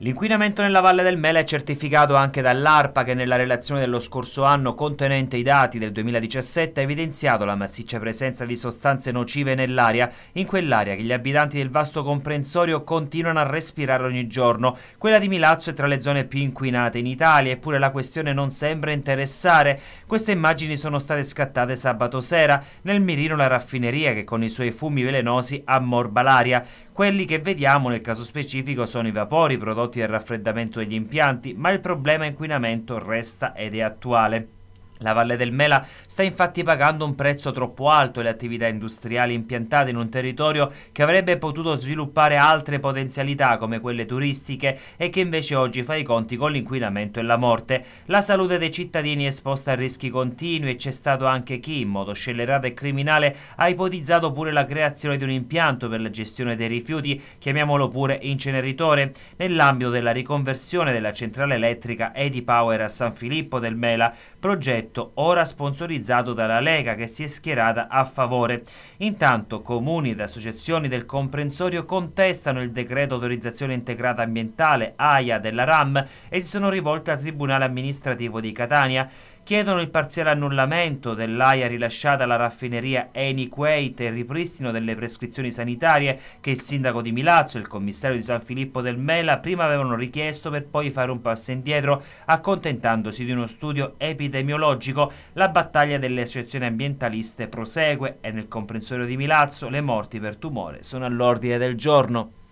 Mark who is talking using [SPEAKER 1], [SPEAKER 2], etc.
[SPEAKER 1] L'inquinamento nella Valle del Mela è certificato anche dall'ARPA che nella relazione dello scorso anno contenente i dati del 2017 ha evidenziato la massiccia presenza di sostanze nocive nell'aria, in quell'area che gli abitanti del vasto comprensorio continuano a respirare ogni giorno. Quella di Milazzo è tra le zone più inquinate in Italia, eppure la questione non sembra interessare. Queste immagini sono state scattate sabato sera nel mirino la raffineria che con i suoi fumi velenosi ammorba l'aria. Quelli che vediamo nel caso specifico sono i vapori prodotti cauti il raffreddamento degli impianti, ma il problema inquinamento resta ed è attuale. La Valle del Mela sta infatti pagando un prezzo troppo alto e le attività industriali impiantate in un territorio che avrebbe potuto sviluppare altre potenzialità come quelle turistiche e che invece oggi fa i conti con l'inquinamento e la morte. La salute dei cittadini è esposta a rischi continui e c'è stato anche chi, in modo scellerato e criminale, ha ipotizzato pure la creazione di un impianto per la gestione dei rifiuti, chiamiamolo pure inceneritore, nell'ambito della riconversione della centrale elettrica Edi Power a San Filippo del Mela, progetto progetto ora sponsorizzato dalla Lega che si è schierata a favore. Intanto comuni ed associazioni del comprensorio contestano il decreto autorizzazione integrata ambientale AIA della RAM e si sono rivolte al Tribunale amministrativo di Catania chiedono il parziale annullamento dell'AIA rilasciata alla raffineria Eni Queit e il ripristino delle prescrizioni sanitarie che il sindaco di Milazzo e il commissario di San Filippo del Mela prima avevano richiesto per poi fare un passo indietro accontentandosi di uno studio epidemiologico. La battaglia delle associazioni ambientaliste prosegue e nel comprensorio di Milazzo le morti per tumore sono all'ordine del giorno.